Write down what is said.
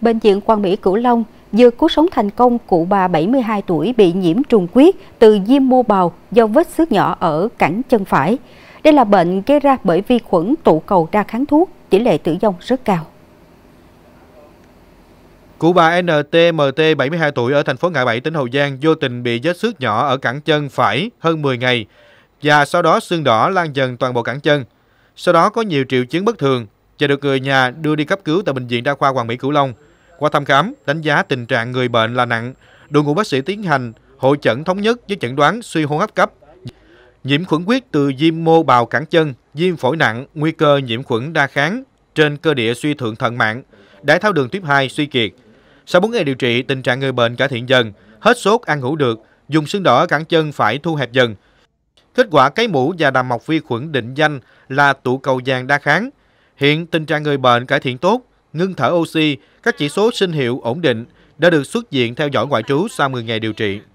Bệnh viện Quang Mỹ Cửu Long vừa cứu sống thành công cụ bà 72 tuổi bị nhiễm trùng huyết từ viêm mô bào do vết xước nhỏ ở cẳng chân phải. Đây là bệnh gây ra bởi vi khuẩn tụ cầu đa kháng thuốc, tỷ lệ tử vong rất cao. Cụ bà NTMT 72 tuổi ở thành phố Ngã Bảy, tỉnh Hậu Giang vô tình bị vết xước nhỏ ở cẳng chân phải hơn 10 ngày và sau đó xương đỏ lan dần toàn bộ cẳng chân. Sau đó có nhiều triệu chứng bất thường và được người nhà đưa đi cấp cứu tại bệnh viện đa khoa Hoàng Mỹ Cửu Long. Qua thăm khám, đánh giá tình trạng người bệnh là nặng, đội ngũ bác sĩ tiến hành hội chẩn thống nhất với chẩn đoán suy hô hấp cấp, nhiễm khuẩn huyết từ viêm mô bào cẳng chân, viêm phổi nặng, nguy cơ nhiễm khuẩn đa kháng trên cơ địa suy thượng thận mạng, đái tháo đường tuyếp 2 suy kiệt. Sau 4 ngày điều trị, tình trạng người bệnh cải thiện dần, hết sốt ăn ngủ được, dùng sưng đỏ cẳng chân phải thu hẹp dần. Kết quả cấy mũ và đàm mọc vi khuẩn định danh là tụ cầu vàng đa kháng. Hiện tình trạng người bệnh cải thiện tốt, ngưng thở oxy, các chỉ số sinh hiệu ổn định, đã được xuất viện theo dõi ngoại trú sau 10 ngày điều trị.